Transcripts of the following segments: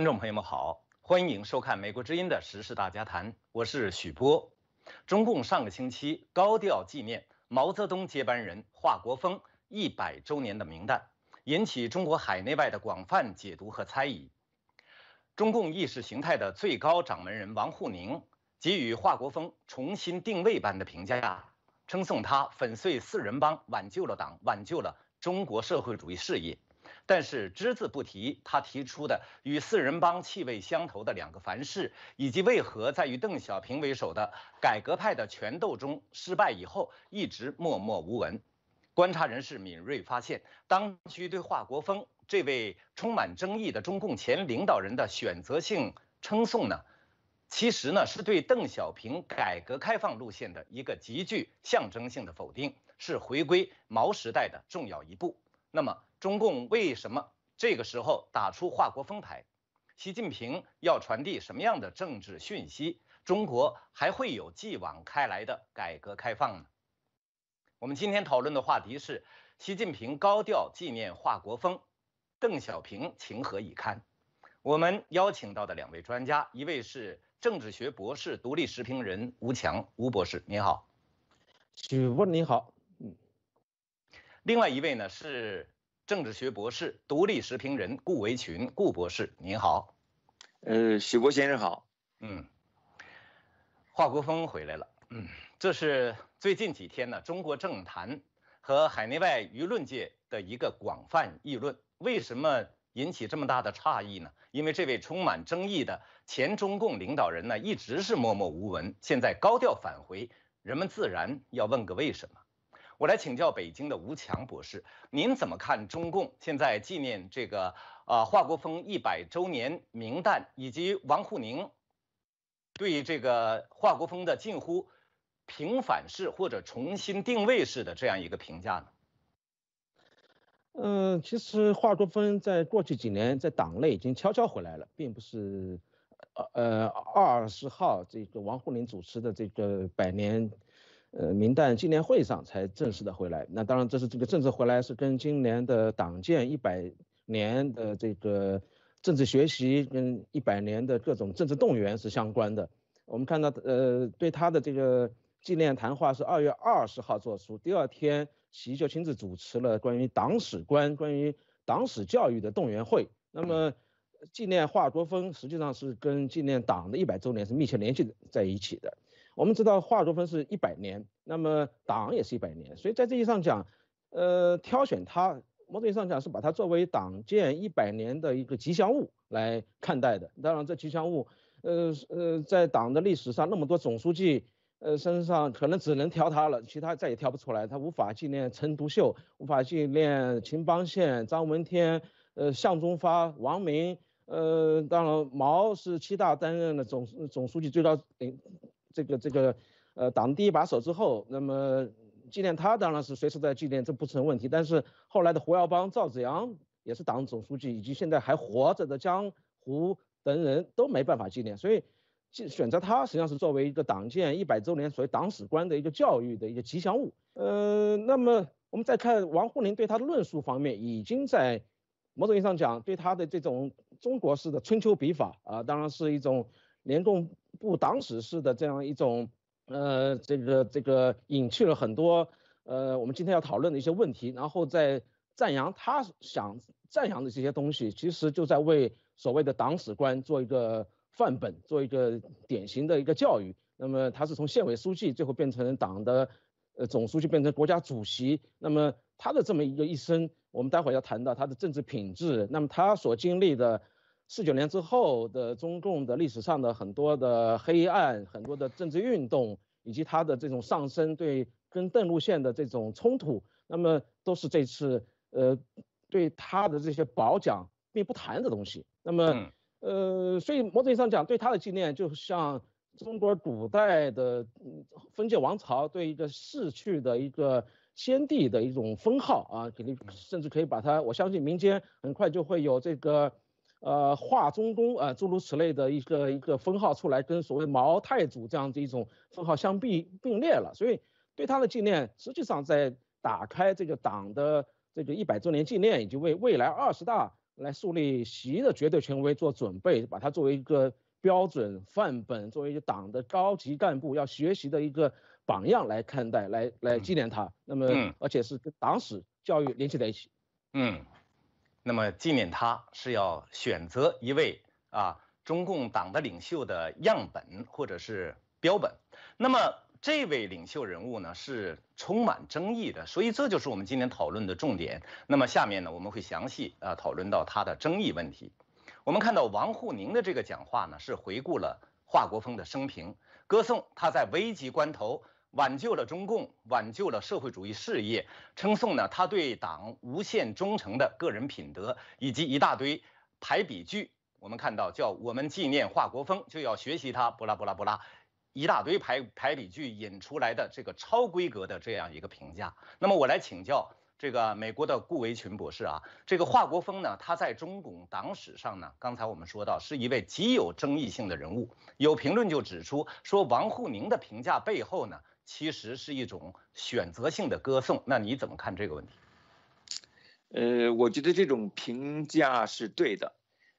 观众朋友们好，欢迎收看《美国之音》的时事大家谈，我是许波。中共上个星期高调纪念毛泽东接班人华国锋一百周年的名单，引起中国海内外的广泛解读和猜疑。中共意识形态的最高掌门人王沪宁给予华国锋重新定位般的评价，称颂他粉碎四人帮，挽救了党，挽救了中国社会主义事业。但是只字不提他提出的与四人帮气味相投的两个凡是，以及为何在与邓小平为首的改革派的权斗中失败以后一直默默无闻。观察人士敏锐发现，当局对华国锋这位充满争议的中共前领导人的选择性称颂呢，其实呢是对邓小平改革开放路线的一个极具象征性的否定，是回归毛时代的重要一步。那么。中共为什么这个时候打出华国锋牌？习近平要传递什么样的政治讯息？中国还会有继往开来的改革开放呢？我们今天讨论的话题是习近平高调纪念华国锋，邓小平情何以堪？我们邀请到的两位专家，一位是政治学博士、独立时评人吴强，吴博士您好，许博你好，嗯，另外一位呢是。政治学博士、独立时评人顾维群，顾博士您好。呃，许国先生好。嗯，华国锋回来了。嗯，这是最近几天呢，中国政坛和海内外舆论界的一个广泛议论。为什么引起这么大的诧异呢？因为这位充满争议的前中共领导人呢，一直是默默无闻，现在高调返回，人们自然要问个为什么。我来请教北京的吴强博士，您怎么看中共现在纪念这个啊华国锋一百周年名单，以及王沪宁对这个华国锋的近乎平反式或者重新定位式的这样一个评价呢？嗯，其实华国锋在过去几年在党内已经悄悄回来了，并不是呃呃二十号这个王沪宁主持的这个百年。呃，民旦纪念会上才正式的回来。那当然，这是这个政策回来是跟今年的党建一百年的这个政治学习跟一百年的各种政治动员是相关的。我们看到，呃，对他的这个纪念谈话是二月二十号作出，第二天，习就亲自主持了关于党史观、关于党史教育的动员会。那么，纪念华国锋实际上是跟纪念党的一百周年是密切联系在一起的。我们知道华多庚是一百年，那么党也是一百年，所以在这意义上讲，呃，挑选他某种意义上讲是把它作为党建一百年的一个吉祥物来看待的。当然，这吉祥物，呃呃，在党的历史上那么多总书记，呃身上可能只能挑他了，其他再也挑不出来，他无法纪念陈独秀，无法纪念秦邦宪、张闻天、呃向忠发、王明，呃，当然毛是七大担任的总总书记最高领。这个这个，呃，党第一把手之后，那么纪念他当然是随时在纪念，这不成问题。但是后来的胡耀邦、赵紫阳也是党总书记，以及现在还活着的江、湖等人都没办法纪念，所以选择他实际上是作为一个党建一百周年，所谓党史观的一个教育的一个吉祥物。呃，那么我们再看王沪宁对他的论述方面，已经在某种意义上讲对他的这种中国式的春秋笔法啊，当然是一种。联共部党史式的这样一种，呃，这个这个隐去了很多，呃，我们今天要讨论的一些问题，然后在赞扬他想赞扬的这些东西，其实就在为所谓的党史观做一个范本，做一个典型的一个教育。那么他是从县委书记，最后变成党的，呃，总书记，变成国家主席。那么他的这么一个一生，我们待会儿要谈到他的政治品质，那么他所经历的。四九年之后的中共的历史上的很多的黑暗，很多的政治运动，以及他的这种上升，对跟邓路线的这种冲突，那么都是这次呃对他的这些褒奖并不谈的东西。那么呃，所以某种意义上讲，对他的纪念，就像中国古代的封建王朝对一个逝去的一个先帝的一种封号啊，肯定甚至可以把它，我相信民间很快就会有这个。呃，化中工，啊，诸如此类的一个一个封号出来，跟所谓毛太祖这样的一种封号相并并列了，所以对他的纪念，实际上在打开这个党的这个一百周年纪念，以及为未来二十大来树立习的绝对权威做准备，把它作为一个标准范本，作为一个党的高级干部要学习的一个榜样来看待，来来纪念他。那么，而且是跟党史教育联系在一起。嗯。那么纪念他是要选择一位啊中共党的领袖的样本或者是标本，那么这位领袖人物呢是充满争议的，所以这就是我们今天讨论的重点。那么下面呢我们会详细啊讨论到他的争议问题。我们看到王沪宁的这个讲话呢是回顾了华国锋的生平，歌颂他在危急关头。挽救了中共，挽救了社会主义事业，称颂呢，他对党无限忠诚的个人品德，以及一大堆排比句。我们看到，叫我们纪念华国锋，就要学习他。布拉布拉布拉，一大堆排排比句引出来的这个超规格的这样一个评价。那么我来请教这个美国的顾维群博士啊，这个华国锋呢，他在中共党史上呢，刚才我们说到是一位极有争议性的人物。有评论就指出说，王沪宁的评价背后呢。其实是一种选择性的歌颂，那你怎么看这个问题？呃，我觉得这种评价是对的。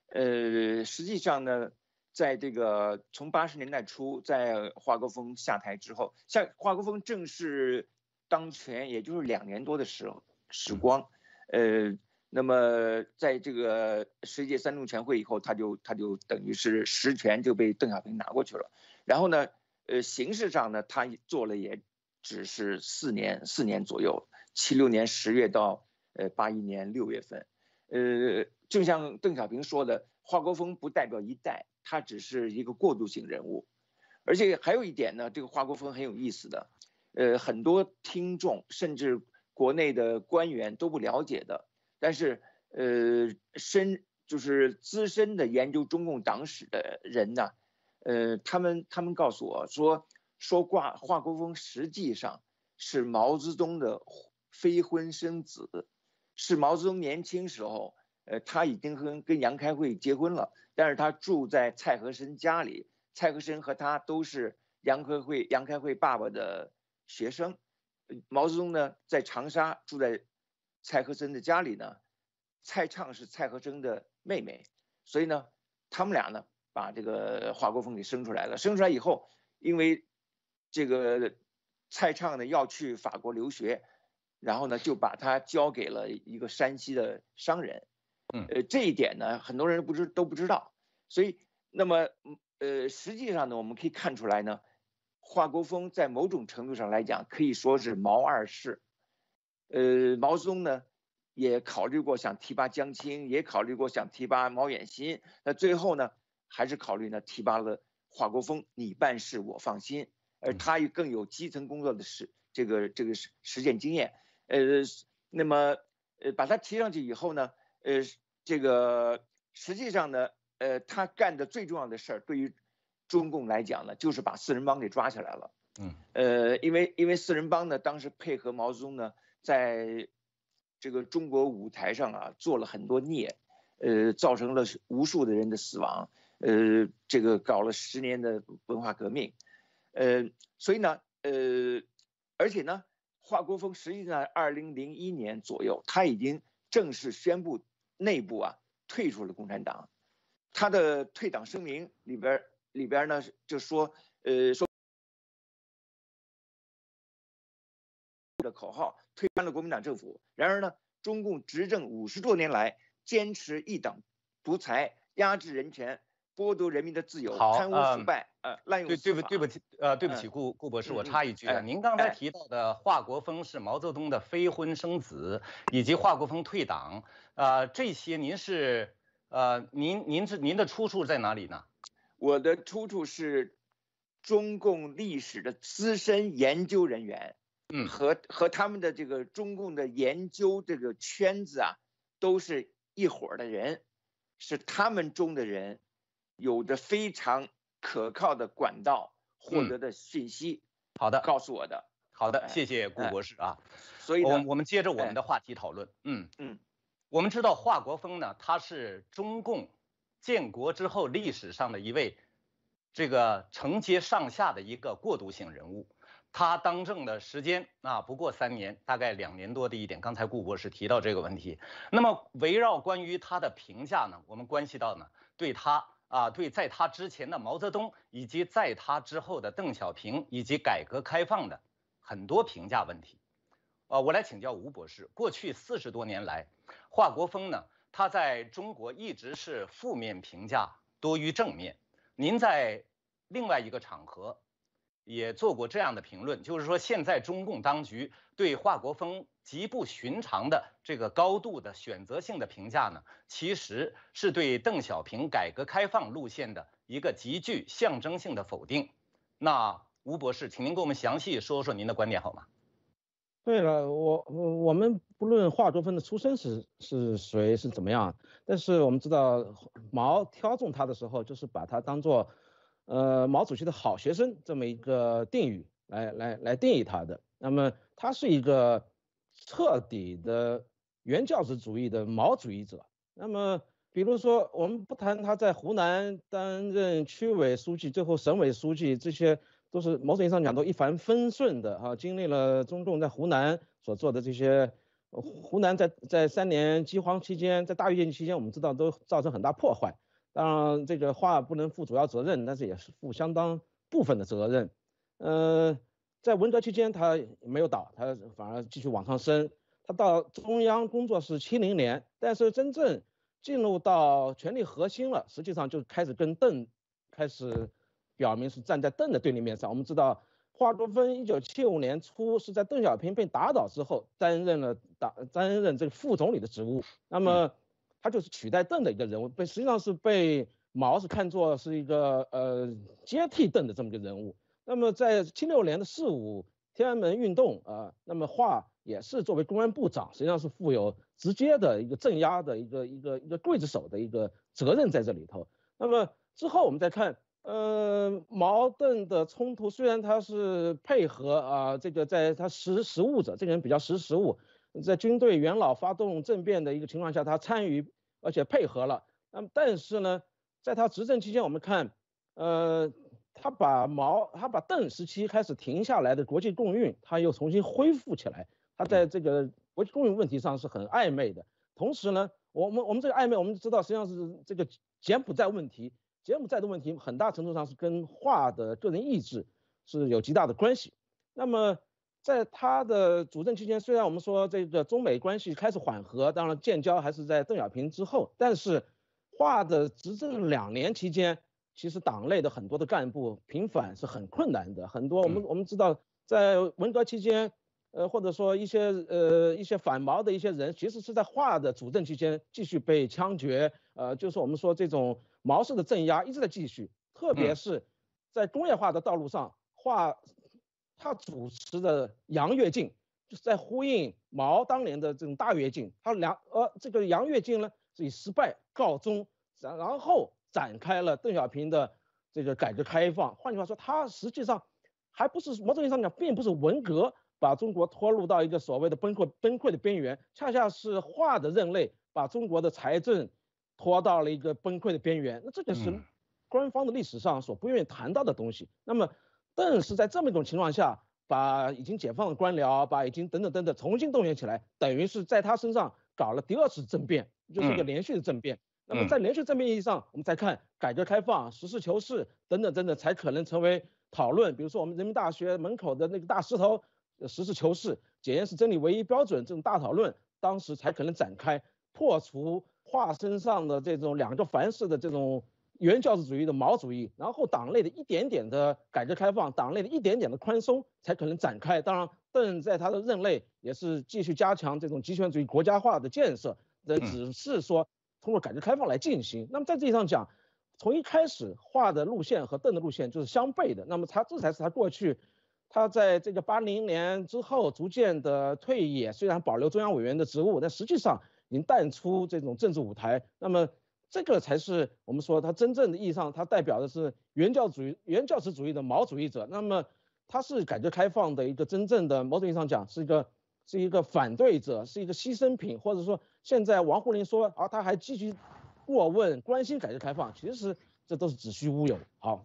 呃，实际上呢，在这个从八十年代初，在华国锋下台之后，下华国锋正式当权，也就是两年多的时时光。呃，那么在这个十届三中全会以后，他就他就等于是实权就被邓小平拿过去了，然后呢？呃，形式上呢，他做了也只是四年，四年左右，七六年十月到呃八一年六月份。呃，就像邓小平说的，华国锋不代表一代，他只是一个过渡性人物。而且还有一点呢，这个华国锋很有意思的，呃，很多听众甚至国内的官员都不了解的，但是呃，深就是资深的研究中共党史的人呢。呃，他们他们告诉我说，说挂华国锋实际上是毛泽东的非婚生子，是毛泽东年轻时候，呃，他已经跟跟杨开慧结婚了，但是他住在蔡和森家里，蔡和森和他都是杨开慧杨开慧爸爸的学生，毛泽东呢在长沙住在蔡和森的家里呢，蔡畅是蔡和森的妹妹，所以呢，他们俩呢。把这个华国锋给生出来了，生出来以后，因为这个蔡畅呢要去法国留学，然后呢就把他交给了一个山西的商人，嗯，呃这一点呢，很多人不知都不知道，所以那么呃实际上呢，我们可以看出来呢，华国锋在某种程度上来讲可以说是毛二世，呃毛泽东呢也考虑过想提拔江青，也考虑过想提拔毛远新，那最后呢。还是考虑呢，提拔了华国锋，你办事我放心，而他又更有基层工作的实这个这个实实践经验，呃，那么呃把他提上去以后呢，呃，这个实际上呢，呃，他干的最重要的事儿，对于中共来讲呢，就是把四人帮给抓起来了，嗯，呃，因为因为四人帮呢，当时配合毛泽东呢，在这个中国舞台上啊，做了很多孽，呃，造成了无数的人的死亡。呃，这个搞了十年的文化革命，呃，所以呢，呃，而且呢，华国锋实际上二零零一年左右，他已经正式宣布内部啊退出了共产党。他的退党声明里边里边呢就说，呃说的口号推翻了国民党政府。然而呢，中共执政五十多年来，坚持一党独裁，压制人权。剥夺人民的自由，贪污腐败，呃，滥用对对不对不起，呃，对不起，顾顾博士，我插一句啊，您刚才提到的华国锋是毛泽东的非婚生子，以及华国锋退党，呃，这些您是呃，您您是您的出处在哪里呢？我的出处是中共历史的资深研究人员，嗯，和和他们的这个中共的研究这个圈子啊，都是一伙的人，是他们中的人。有着非常可靠的管道获得的信息，好的，告诉我的，好的，谢谢顾博士啊。所以们我们接着我们的话题讨论。嗯嗯，我们知道华国锋呢，他是中共建国之后历史上的一位这个承接上下的一个过渡性人物。他当政的时间啊，不过三年，大概两年多的一点。刚才顾博士提到这个问题，那么围绕关于他的评价呢，我们关系到呢，对他。啊，对，在他之前的毛泽东，以及在他之后的邓小平，以及改革开放的很多评价问题，啊，我来请教吴博士。过去四十多年来，华国锋呢，他在中国一直是负面评价多于正面。您在另外一个场合。也做过这样的评论，就是说现在中共当局对华国锋极不寻常的这个高度的选择性的评价呢，其实是对邓小平改革开放路线的一个极具象征性的否定。那吴博士，请您给我们详细说说您的观点好吗？对了，我我们不论华国锋的出身是是谁是怎么样，但是我们知道毛挑中他的时候，就是把他当做。呃，毛主席的好学生这么一个定语来来来定义他的。那么，他是一个彻底的原教旨主义的毛主义者。那么，比如说，我们不谈他在湖南担任区委书记，最后省委书记，这些都是某种意义上讲都一帆风顺的啊。经历了中共在湖南所做的这些，湖南在在三年饥荒期间，在大跃进期间，我们知道都造成很大破坏。当然，这个华不能负主要责任，但是也是负相当部分的责任。呃，在文革期间，他没有倒，他反而继续往上升。他到中央工作是七零年，但是真正进入到权力核心了，实际上就开始跟邓开始表明是站在邓的对立面上。我们知道，华国锋一九七五年初是在邓小平被打倒之后，担任了党担任这个副总理的职务。那么他就是取代邓的一个人物，被实际上是被毛是看作是一个呃接替邓的这么一个人物。那么在七六年的四五天安门运动啊，那么华也是作为公安部长，实际上是负有直接的一个镇压的一个一个一个刽子手的一个责任在这里头。那么之后我们再看，呃，矛盾的冲突虽然他是配合啊，这个在他识时务者，这个人比较识时务。在军队元老发动政变的一个情况下，他参与而且配合了。那么，但是呢，在他执政期间，我们看，呃，他把毛他把邓时期开始停下来的国际共运，他又重新恢复起来。他在这个国际共运问题上是很暧昧的。同时呢，我们我们这个暧昧，我们知道实际上是这个柬埔寨问题，柬埔寨的问题很大程度上是跟华的个人意志是有极大的关系。那么，在他的主政期间，虽然我们说这个中美关系开始缓和，当然建交还是在邓小平之后，但是华的执政两年期间，其实党内的很多的干部平反是很困难的。很多我们我们知道，在文革期间，呃或者说一些呃一些反毛的一些人，其实是在华的主政期间继续被枪决，呃就是我们说这种毛式的镇压一直在继续，特别是在工业化的道路上，画。他主持的“杨跃进”就是在呼应毛当年的这种大跃进，他两呃这个“杨跃进”呢是以失败告终，然然后展开了邓小平的这个改革开放。换句话说，他实际上还不是某种意义上讲，并不是文革把中国拖入到一个所谓的崩溃崩溃的边缘，恰恰是“画”的任内把中国的财政拖到了一个崩溃的边缘。那这个是官方的历史上所不愿意谈到的东西。那么。正是在这么一种情况下，把已经解放的官僚，把已经等等等等重新动员起来，等于是在他身上搞了第二次政变，就是一个连续的政变。那么在连续政变意义上，我们再看改革开放、实事求是等等等等，才可能成为讨论。比如说我们人民大学门口的那个大石头，“实事求是，检验是真理唯一标准”这种大讨论，当时才可能展开，破除化身上的这种两个凡是的这种。原教旨主义的毛主义，然后党内的一点点的改革开放，党内的一点点的宽松，才可能展开。当然，邓在他的任内也是继续加强这种集权主义国家化的建设，这只是说通过改革开放来进行。那么，在这上讲，从一开始画的路线和邓的路线就是相悖的。那么，他这才是他过去，他在这个八零年之后逐渐的退役，虽然保留中央委员的职务，但实际上已经淡出这种政治舞台。那么，这个才是我们说他真正的意义上，他代表的是原教主、原教旨主义的毛主义者。那么他是改革开放的一个真正的，某种意义上讲是一个是一个反对者，是一个牺牲品，或者说现在王沪宁说啊，他还积极过问、关心改革开放，其实这都是子虚乌有。好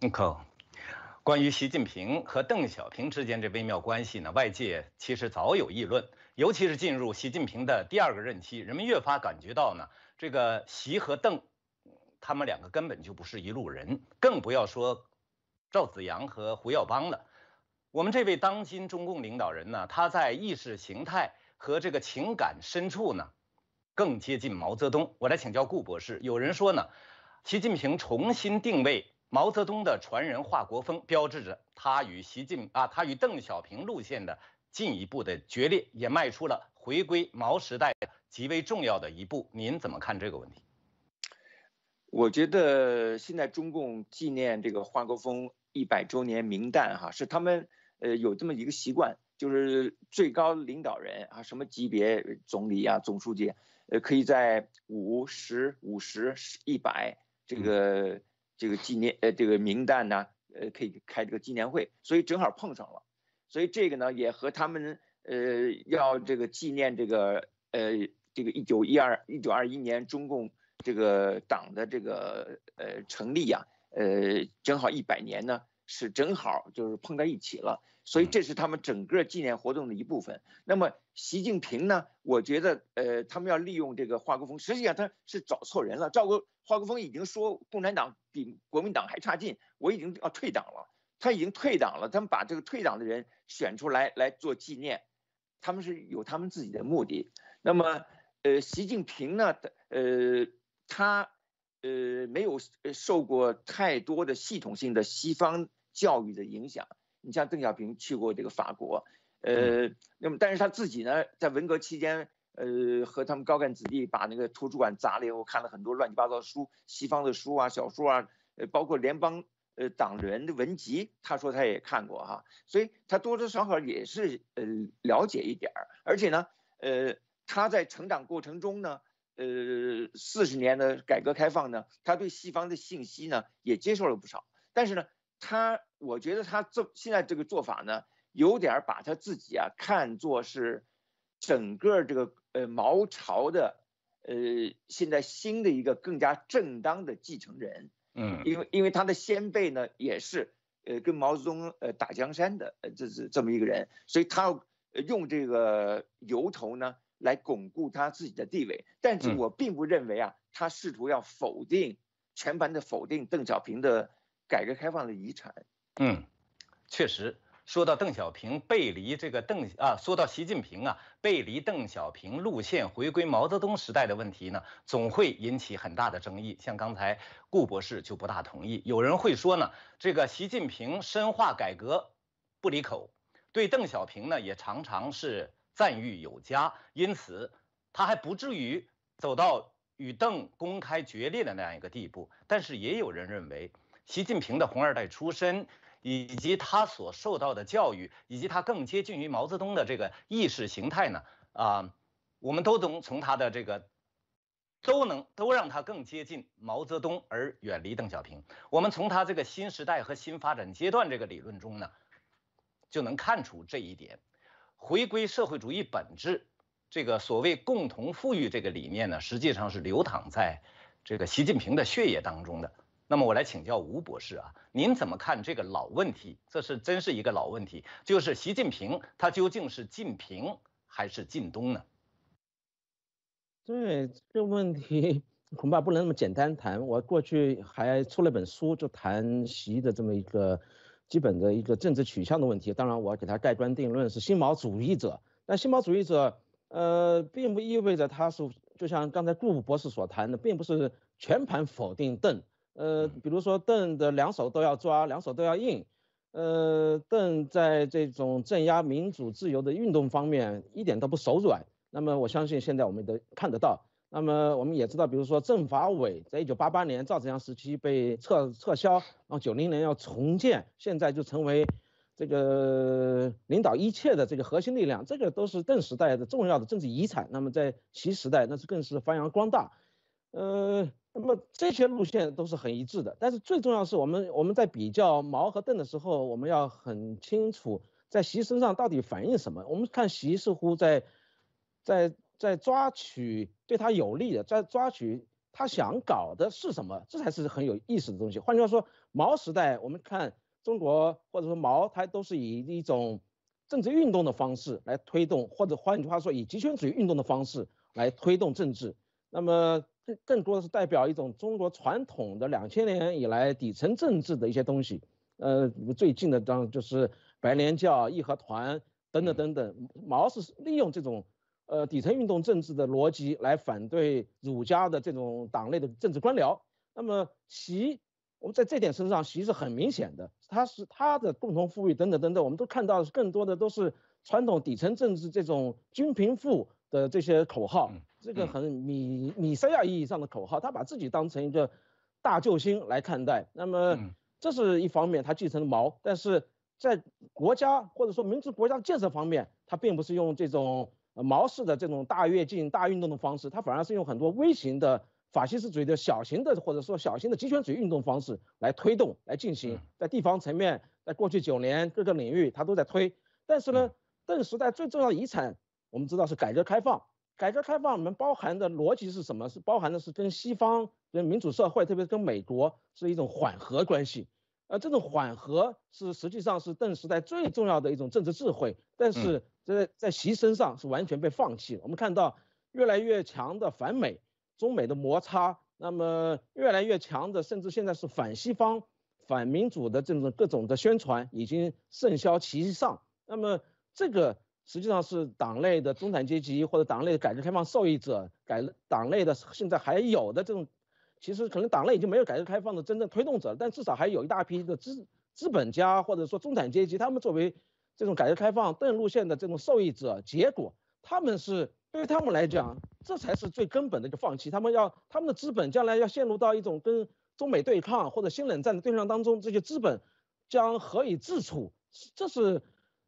关于习近平和邓小平之间这微妙关系呢，外界其实早有议论，尤其是进入习近平的第二个任期，人们越发感觉到呢，这个习和邓。他们两个根本就不是一路人，更不要说赵子阳和胡耀邦了。我们这位当今中共领导人呢，他在意识形态和这个情感深处呢，更接近毛泽东。我来请教顾博士，有人说呢，习近平重新定位毛泽东的传人华国锋，标志着他与习近啊他与邓小平路线的进一步的决裂，也迈出了回归毛时代的极为重要的一步。您怎么看这个问题？我觉得现在中共纪念这个华国锋一百周年名单哈，是他们呃有这么一个习惯，就是最高领导人啊，什么级别总理啊、总书记，呃，可以在五十、五十、一百这个这个纪念呃这个名单呢，呃，可以开这个纪念会，所以正好碰上了，所以这个呢也和他们呃要这个纪念这个呃这个一九一二一九二一年中共。这个党的这个呃成立呀，呃正好一百年呢，是正好就是碰在一起了，所以这是他们整个纪念活动的一部分。那么习近平呢，我觉得呃他们要利用这个华国锋，实际上他是找错人了。赵国华国锋已经说共产党比国民党还差劲，我已经要退党了，他已经退党了，他们把这个退党的人选出来来做纪念，他们是有他们自己的目的。那么呃习近平呢，呃。他，呃，没有受过太多的系统性的西方教育的影响。你像邓小平去过这个法国，呃，那么但是他自己呢，在文革期间，呃，和他们高干子弟把那个图书馆砸了以后，看了很多乱七八糟的书，西方的书啊、小说啊，呃，包括联邦呃党人的文集，他说他也看过哈，所以他多多少少也是呃了解一点儿。而且呢，呃，他在成长过程中呢。呃，四十年的改革开放呢，他对西方的信息呢也接受了不少，但是呢，他我觉得他这现在这个做法呢，有点把他自己啊看作是整个这个呃毛朝的呃现在新的一个更加正当的继承人，嗯，因为因为他的先辈呢也是呃跟毛泽东呃打江山的呃这是这么一个人，所以他用这个由头呢。来巩固他自己的地位，但是我并不认为啊，他试图要否定全盘的否定邓小平的改革开放的遗产。嗯，确实，说到邓小平背离这个邓啊，说到习近平啊背离邓小平路线回归毛泽东时代的问题呢，总会引起很大的争议。像刚才顾博士就不大同意，有人会说呢，这个习近平深化改革不离口，对邓小平呢也常常是。赞誉有加，因此他还不至于走到与邓公开决裂的那样一个地步。但是也有人认为，习近平的红二代出身，以及他所受到的教育，以及他更接近于毛泽东的这个意识形态呢？啊，我们都能从他的这个都能都让他更接近毛泽东而远离邓小平。我们从他这个新时代和新发展阶段这个理论中呢，就能看出这一点。回归社会主义本质，这个所谓共同富裕这个理念呢，实际上是流淌在这个习近平的血液当中的。那么我来请教吴博士啊，您怎么看这个老问题？这是真是一个老问题，就是习近平他究竟是近平还是近东呢？对这个问题恐怕不能那么简单谈。我过去还出了本书，就谈习的这么一个。基本的一个政治取向的问题，当然我要给他盖棺定论是新毛主义者。但新毛主义者，呃，并不意味着他是就像刚才顾博士所谈的，并不是全盘否定邓。呃，比如说邓的两手都要抓，两手都要硬。呃，邓在这种镇压民主自由的运动方面一点都不手软。那么我相信现在我们都看得到。那么我们也知道，比如说政法委在一九八八年赵紫阳时期被撤撤销，然后九零年要重建，现在就成为这个 领导一切的这个核心力量，这个都是邓时代的重要的政治遗产。那么在习时代，那是更是发扬光大。呃，那么这些路线都是很一致的。但是最重要是我们我们在比较毛和邓的时候，我们要很清楚在习身上到底反映什么。我们看习似乎在在。在抓取对他有利的，在抓取他想搞的是什么，这才是很有意思的东西。换句话说，毛时代我们看中国，或者说毛，它都是以一种政治运动的方式来推动，或者换句话说，以极权主义运动的方式来推动政治。那么更更多的是代表一种中国传统的两千年以来底层政治的一些东西。呃，最近的当就是白莲教、义和团等等等等。毛是利用这种。呃，底层运动政治的逻辑来反对儒家的这种党内的政治官僚。那么，习我们在这点身上，习是很明显的，他是他的共同富裕等等等等，我们都看到是更多的都是传统底层政治这种均贫富的这些口号，这个很米米塞亚意义上的口号，他把自己当成一个大救星来看待。那么，这是一方面，他继承毛，但是在国家或者说民族国家建设方面，他并不是用这种。毛式的这种大跃进、大运动的方式，它反而是用很多微型的法西斯主义的、小型的或者说小型的集权主义运动方式来推动来进行。在地方层面，在过去九年各个领域，它都在推。但是呢，邓时代最重要的遗产，我们知道是改革开放。改革开放里面包含的逻辑是什么？是包含的是跟西方、跟民主社会，特别是跟美国，是一种缓和关系。呃，这种缓和是实际上是邓时代最重要的一种政治智慧。但是。在在习身上是完全被放弃了。我们看到越来越强的反美、中美的摩擦，那么越来越强的，甚至现在是反西方、反民主的这种各种的宣传已经甚嚣其上。那么这个实际上是党内的中产阶级或者党内的改革开放受益者，改党内的现在还有的这种，其实可能党内已经没有改革开放的真正推动者，但至少还有一大批的资资本家或者说中产阶级，他们作为。这种改革开放邓路线的这种受益者，结果他们是对于他们来讲，这才是最根本的一个放弃。他们要他们的资本将来要陷入到一种跟中美对抗或者新冷战的对抗当中，这些资本将何以自处？这是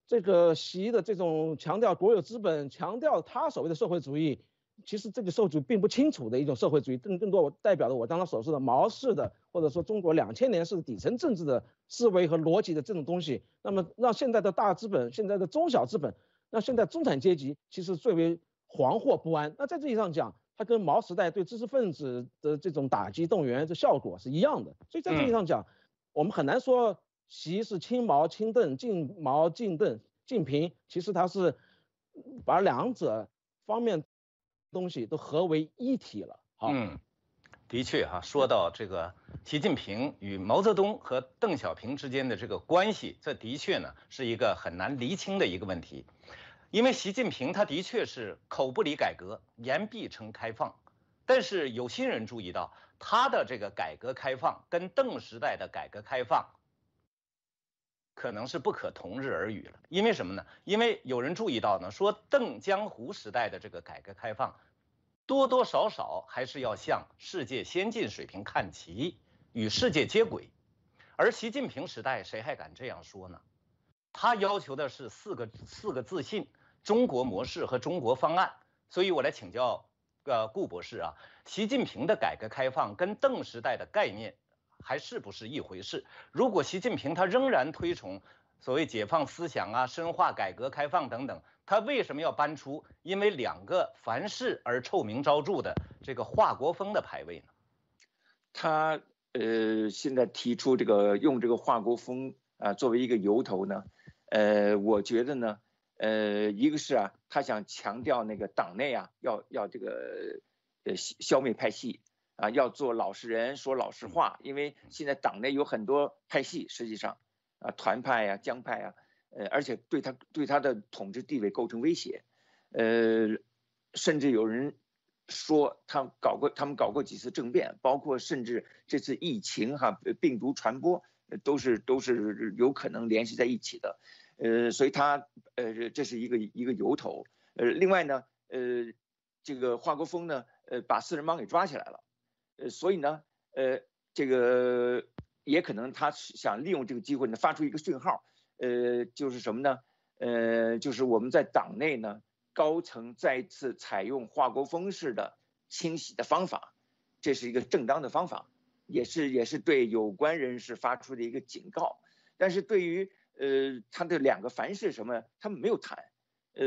这个习的这种强调国有资本，强调他所谓的社会主义，其实这个受主并不清楚的一种社会主义，更更多代表的我刚刚所说的毛式的。或者说，中国两千年是底层政治的思维和逻辑的这种东西，那么让现在的大资本、现在的中小资本、让现在中产阶级其实最为惶惑不安。那在这一上讲，它跟毛时代对知识分子的这种打击动员的效果是一样的。所以，在这一上讲，我们很难说习是亲毛、亲邓、近毛、敬邓、近平，其实他是把两者方面东西都合为一体了。好。的确哈，说到这个习近平与毛泽东和邓小平之间的这个关系，这的确呢是一个很难厘清的一个问题，因为习近平他的确是口不离改革，言必称开放，但是有心人注意到他的这个改革开放跟邓时代的改革开放，可能是不可同日而语了，因为什么呢？因为有人注意到呢，说邓江湖时代的这个改革开放。多多少少还是要向世界先进水平看齐，与世界接轨。而习近平时代，谁还敢这样说呢？他要求的是四个四个自信、中国模式和中国方案。所以我来请教呃，顾博士啊，习近平的改革开放跟邓时代的概念还是不是一回事？如果习近平他仍然推崇？所谓解放思想啊，深化改革开放等等，他为什么要搬出因为两个凡是而臭名昭著的这个华国锋的牌位呢？他呃，现在提出这个用这个华国锋啊作为一个由头呢，呃，我觉得呢，呃，一个是啊，他想强调那个党内啊要要这个呃消灭派系啊，要做老实人说老实话，因为现在党内有很多派系，实际上。啊，团派呀，江派呀，呃，而且对他对他的统治地位构成威胁，呃，甚至有人说他搞过，他们搞过几次政变，包括甚至这次疫情哈，病毒传播都是都是有可能联系在一起的，呃，所以他呃这是一个一个由头，呃，另外呢，呃，这个华国锋呢，呃，把四人帮给抓起来了，呃，所以呢，呃，这个。也可能他是想利用这个机会呢，发出一个讯号，呃，就是什么呢？呃，就是我们在党内呢，高层再次采用华国锋式的清洗的方法，这是一个正当的方法，也是也是对有关人士发出的一个警告。但是对于呃他的两个凡是什么，他们没有谈，呃，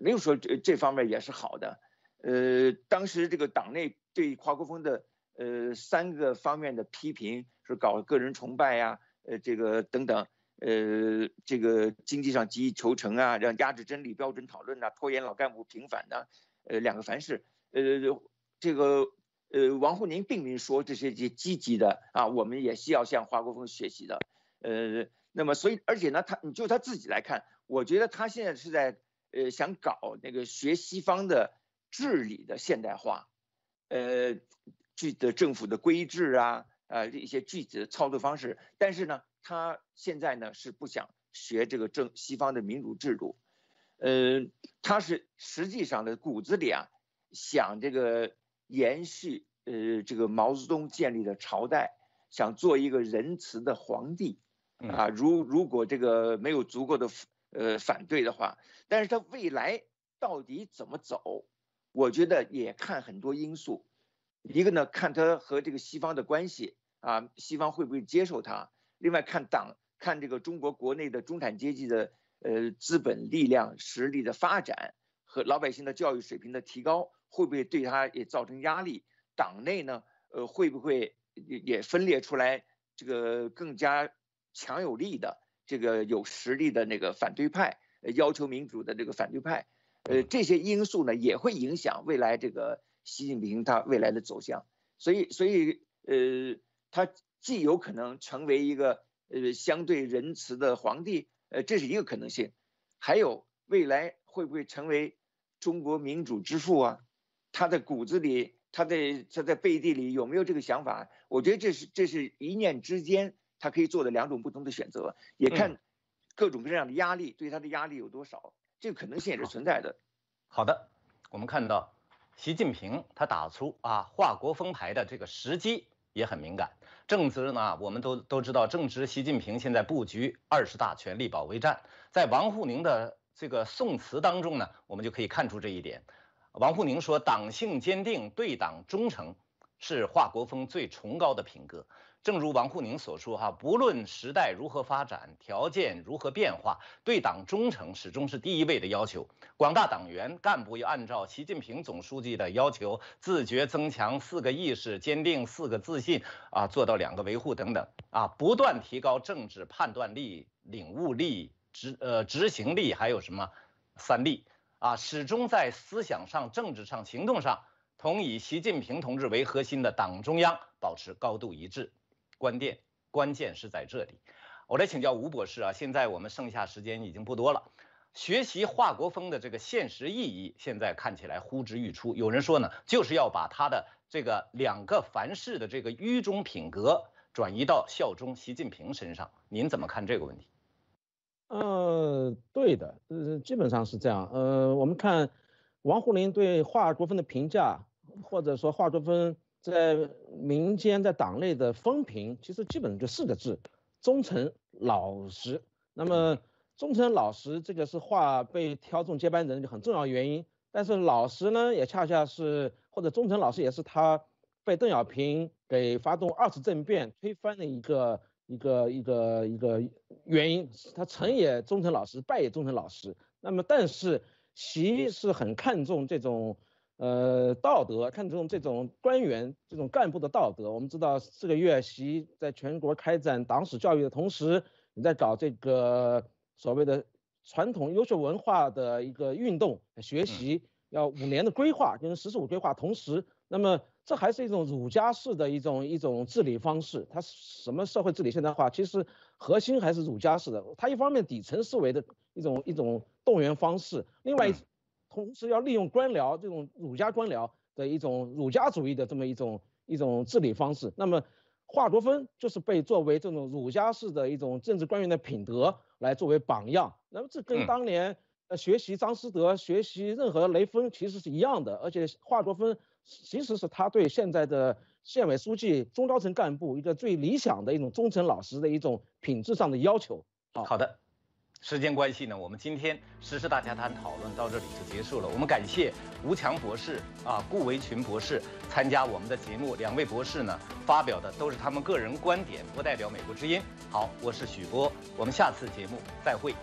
没有说这这方面也是好的。呃，当时这个党内对华国锋的。呃，三个方面的批评是搞个人崇拜呀，呃，这个等等，呃，这个经济上急于求成啊，让压制真理标准讨论呐，拖延老干部平反呐，呃，两个凡是，呃，这个，呃，王沪宁并没有说这些些积极的啊，我们也需要向华国锋学习的，呃，那么所以，而且呢，他你就他自己来看，我觉得他现在是在呃想搞那个学西方的治理的现代化，呃。具体的政府的规制啊，呃，一些具体的操作方式，但是呢，他现在呢是不想学这个政西方的民主制度，呃，他是实际上的骨子里啊，想这个延续呃这个毛泽东建立的朝代，想做一个仁慈的皇帝，啊，如如果这个没有足够的呃反对的话，但是他未来到底怎么走，我觉得也看很多因素。一个呢，看他和这个西方的关系啊，西方会不会接受他？另外看党，看这个中国国内的中产阶级的呃资本力量实力的发展和老百姓的教育水平的提高，会不会对他也造成压力？党内呢，呃，会不会也也分裂出来这个更加强有力的这个有实力的那个反对派？呃，要求民主的这个反对派，呃，这些因素呢，也会影响未来这个。习近平他未来的走向，所以所以呃，他既有可能成为一个呃相对仁慈的皇帝，呃这是一个可能性，还有未来会不会成为中国民主之父啊？他的骨子里，他的他在背地里有没有这个想法？我觉得这是这是一念之间他可以做的两种不同的选择，也看各种各样的压力对他的压力有多少，这个可能性也是存在的。好的，我们看到。习近平他打出啊华国锋牌的这个时机也很敏感，正值呢我们都都知道，正值习近平现在布局二十大权力保卫战，在王沪宁的这个宋词当中呢，我们就可以看出这一点。王沪宁说，党性坚定、对党忠诚，是华国锋最崇高的品格。正如王沪宁所说，哈，不论时代如何发展，条件如何变化，对党忠诚始终是第一位的要求。广大党员干部要按照习近平总书记的要求，自觉增强四个意识，坚定四个自信，啊，做到两个维护等等，啊，不断提高政治判断力、领悟力、执呃执行力，还有什么三力，啊，始终在思想上、政治上、行动上同以习近平同志为核心的党中央保持高度一致。关键关键是在这里，我来请教吴博士啊。现在我们剩下时间已经不多了，学习华国锋的这个现实意义，现在看起来呼之欲出。有人说呢，就是要把他的这个两个凡事的这个愚忠品格转移到效忠习近平身上，您怎么看这个问题？呃，对的，呃，基本上是这样。呃，我们看王沪宁对华国锋的评价，或者说华国锋。在民间，在党内的风评，其实基本上就四个字：忠诚老实。那么忠诚老实，这个是话被挑中接班人很重要的原因。但是老实呢，也恰恰是或者忠诚老实，也是他被邓小平给发动二次政变推翻的一个一个一个一个原因。他成也忠诚老实，败也忠诚老实。那么，但是习是很看重这种。呃，道德，看这种这种官员、这种干部的道德。我们知道这个月习在全国开展党史教育的同时，你在搞这个所谓的传统优秀文化的一个运动学习，要五年的规划，跟“十四五”规划同时。那么，这还是一种儒家式的一种一种治理方式。它什么社会治理现代化？其实核心还是儒家式的。它一方面底层思维的一种一种动员方式，另外同时要利用官僚这种儒家官僚的一种儒家主义的这么一种一种治理方式，那么华国锋就是被作为这种儒家式的一种政治官员的品德来作为榜样，那么这跟当年呃学习张思德、学习任何雷锋其实是一样的，而且华国锋其实是他对现在的县委书记、中高层干部一个最理想的一种忠诚老实的一种品质上的要求。好的。时间关系呢，我们今天时事大家谈讨论到这里就结束了。我们感谢吴强博士啊、顾维群博士参加我们的节目。两位博士呢发表的都是他们个人观点，不代表美国之音。好，我是许波，我们下次节目再会。